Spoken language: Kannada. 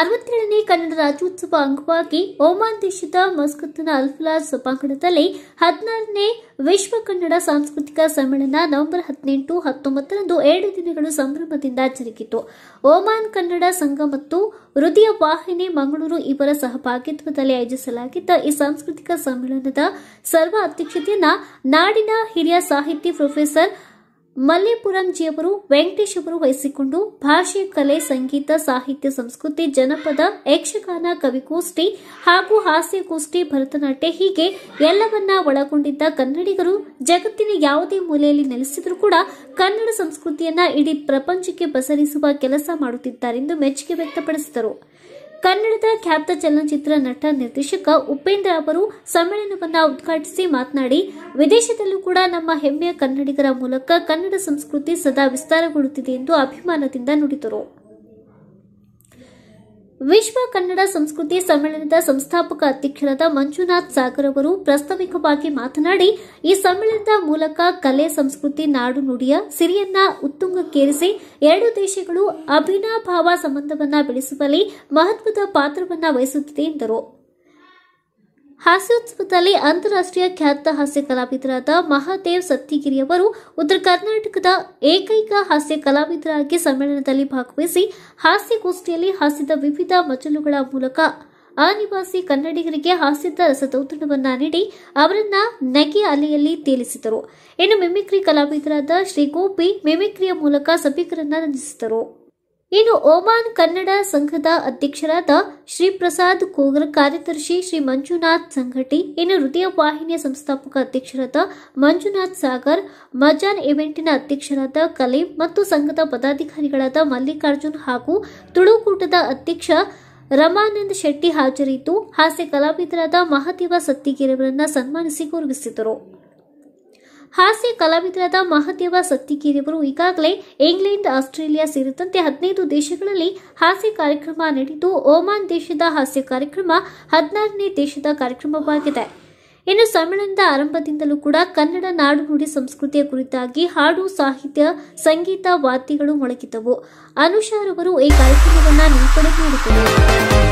ಅರವತ್ತೇಳನೇ ಕನ್ನಡ ರಾಜ್ಯೋತ್ಸವ ಅಂಗವಾಗಿ ಒಮಾನ್ ದೇಶದ ಮಸ್ಕತ್ನ ಅಲ್ಫುಲಾ ಸಭಾಂಗಣದಲ್ಲಿ ಹದಿನಾರನೇ ವಿಶ್ವ ಕನ್ನಡ ಸಾಂಸ್ಕೃತಿಕ ಸಮ್ಮೇಳನ ನವೆಂಬರ್ ಹದಿನೆಂಟು ಹತ್ತೊಂಬತ್ತರಂದು ಎರಡು ದಿನಗಳು ಸಂಭ್ರಮದಿಂದ ಜರುಗಿತು ಓಮಾನ್ ಕನ್ನಡ ಸಂಘ ಮತ್ತು ಹೃದಯ ವಾಹಿನಿ ಮಂಗಳೂರು ಇವರ ಸಹಭಾಗಿತ್ವದಲ್ಲಿ ಆಯೋಜಿಸಲಾಗಿದ್ದ ಈ ಸಾಂಸ್ಕೃತಿಕ ಸಮ್ಮೇಳನದ ಸರ್ವ ಅಧ್ಯಕ್ಷತೆಯನ್ನ ನಾಡಿನ ಹಿರಿಯ ಸಾಹಿತಿ ಪ್ರೊಫೆಸರ್ ಜಿಯವರು ವೆಂಕಟೇಶ್ ಅವರು ವಹಿಸಿಕೊಂಡು ಭಾಷೆ ಕಲೆ ಸಂಗೀತ ಸಾಹಿತ್ಯ ಸಂಸ್ಕೃತಿ ಜನಪದ ಯಕ್ಷಗಾನ ಕವಿಗೋಷ್ಠಿ ಹಾಗೂ ಹಾಸ್ಯಗೋಷ್ಠಿ ಭರತನಾಟ್ಯ ಹೀಗೆ ಎಲ್ಲವನ್ನ ಒಳಗೊಂಡಿದ್ದ ಕನ್ನಡಿಗರು ಜಗತ್ತಿನ ಯಾವುದೇ ಮೂಲೆಯಲ್ಲಿ ನೆಲೆಸಿದರೂ ಕೂಡ ಕನ್ನಡ ಸಂಸ್ಕೃತಿಯನ್ನ ಇಡೀ ಪ್ರಪಂಚಕ್ಕೆ ಪಸರಿಸುವ ಕೆಲಸ ಮಾಡುತ್ತಿದ್ದಾರೆಂದು ಮೆಚ್ಚುಗೆ ವ್ಯಕ್ತಪಡಿಸಿದರು ಕನ್ನಡದ ಖ್ಯಾತ ಚಲನಚಿತ್ರ ನಟ ನಿರ್ದೇಶಕ ಉಪೇಂದ್ರ ಅವರು ಸಮ್ಮೇಳನವನ್ನು ಉದ್ಘಾಟಿಸಿ ಮಾತನಾಡಿ ವಿದೇಶದಲ್ಲೂ ಕೂಡ ನಮ್ಮ ಹೆಮ್ಮೆಯ ಕನ್ನಡಿಗರ ಮೂಲಕ ಕನ್ನಡ ಸಂಸ್ಕೃತಿ ಸದಾ ವಿಸ್ತಾರಗೊಳ್ಳುತ್ತಿದೆ ಎಂದು ಅಭಿಮಾನದಿಂದ ನುಡಿದರು ವಿಶ್ವ ಕನ್ನಡ ಸಂಸ್ಕೃತಿ ಸಮ್ಮೇಳನದ ಸಂಸ್ಥಾಪಕ ಅಧ್ಯಕ್ಷರಾದ ಮಂಜುನಾಥ್ ಸಾಗರ್ ಅವರು ಪ್ರಾಸ್ತಾವಿಕವಾಗಿ ಮಾತನಾಡಿ ಈ ಸಮ್ಮೇಳನದ ಮೂಲಕ ಕಲೆ ಸಂಸ್ಕೃತಿ ನಾಡು ನುಡಿಯ ಸಿರಿಯನ್ನ ಉತ್ತುಂಗಕ್ಕೇರಿಸಿ ಎರಡು ದೇಶಗಳು ಅಭಿನಾಭಾವ ಸಂಬಂಧವನ್ನ ಬೆಳೆಸುವಲ್ಲಿ ಮಹತ್ವದ ಪಾತ್ರವನ್ನ ವಹಿಸುತ್ತಿದೆ ಎಂದರು ಹಾಸ್ಯೋತ್ಸವದಲ್ಲಿ ಅಂತಾರಾಷ್ಟ್ರೀಯ ಖ್ಯಾತ ಹಾಸ್ಯ ಕಲಾವಿದರಾದ ಮಹಾದೇವ್ ಅವರು ಉತ್ತರ ಕರ್ನಾಟಕದ ಏಕೈಕ ಹಾಸ್ಯ ಕಲಾವಿದರಾಗಿ ಸಮ್ಮೇಳನದಲ್ಲಿ ಭಾಗವಹಿಸಿ ಹಾಸ್ಯಗೋಷ್ಠಿಯಲ್ಲಿ ಹಾಸ್ಯದ ವಿವಿಧ ಮಜಲುಗಳ ಮೂಲಕ ಅನಿವಾಸಿ ಕನ್ನಡಿಗರಿಗೆ ಹಾಸ್ಯದ ರಸದೌತಣವನ್ನ ನೀಡಿ ಅವರನ್ನ ನಗೆ ಅಲೆಯಲ್ಲಿ ತೇಲಿಸಿದರು ಇನ್ನು ಮಿಮಿಕ್ರಿ ಕಲಾವಿದರಾದ ಶ್ರೀಗೋಪಿ ಮಿಮಿಕ್ರಿಯ ಮೂಲಕ ಸಭಿಕರನ್ನ ರಂಜಿಸಿದರು ಇನ್ನು ಓಮಾನ್ ಕನ್ನಡ ಸಂಘದ ಅಧ್ಯಕ್ಷರಾದ ಶ್ರೀ ಪ್ರಸಾದ್ ಕೋಗರ್ ಕಾರ್ಯದರ್ಶಿ ಶ್ರೀ ಮಂಜುನಾಥ್ ಸಂಘಟಿ ಇನ್ನು ಹೃದಯ ವಾಹಿನಿಯ ಸಂಸ್ಥಾಪಕ ಅಧ್ಯಕ್ಷರಾದ ಮಂಜುನಾಥ್ ಸಾಗರ್ ಮಜಾನ್ ಇವೆಂಟಿನ ಅಧ್ಯಕ್ಷರಾದ ಕಲೀಂ ಮತ್ತು ಸಂಘದ ಪದಾಧಿಕಾರಿಗಳಾದ ಮಲ್ಲಿಕಾರ್ಜುನ್ ಹಾಗೂ ತುಳುಕೂಟದ ಅಧ್ಯಕ್ಷ ರಮಾನಂದ್ ಶೆಟ್ಟಿ ಹಾಜರಿದ್ದು ಹಾಸ್ಯ ಕಲಾವಿದರಾದ ಮಹದೇವ ಸತ್ತಿಗೆರೆಯವರನ್ನ ಸನ್ಮಾನಿಸಿ ಗೌರವಿಸಿದರು ಹಾಸ್ಯ ಕಲಾವಿದರಾದ ಮಹಾದೇವ ಸತ್ತಿಕೇರಿಯವರು ಈಗಾಗಲೇ ಇಂಗ್ಲೆಂಡ್ ಆಸ್ಟ್ರೇಲಿಯಾ ಸೇರಿದಂತೆ ಹದಿನೈದು ದೇಶಗಳಲ್ಲಿ ಹಾಸ್ಯ ಕಾರ್ಯಕ್ರಮ ನಡೆದು ಓಮಾನ್ ದೇಶದ ಹಾಸ್ಯ ಕಾರ್ಯಕ್ರಮ ಹದಿನಾರನೇ ದೇಶದ ಕಾರ್ಯಕ್ರಮವಾಗಿದೆ ಇನ್ನು ಸಮ್ಮೇಳನದ ಆರಂಭದಿಂದಲೂ ಕೂಡ ಕನ್ನಡ ನಾಡು ನುಡಿ ಸಂಸ್ಕೃತಿಯ ಕುರಿತಾಗಿ ಹಾಡು ಸಾಹಿತ್ಯ ಸಂಗೀತ ವಾದ್ಯಗಳು ಮೊಳಗಿದ್ದವು ಅನುಷಾರವರು ಈ ಕಾರ್ಯಕ್ರಮವನ್ನು ನಿರೂಪಣೆ ಮಾಡಿದರು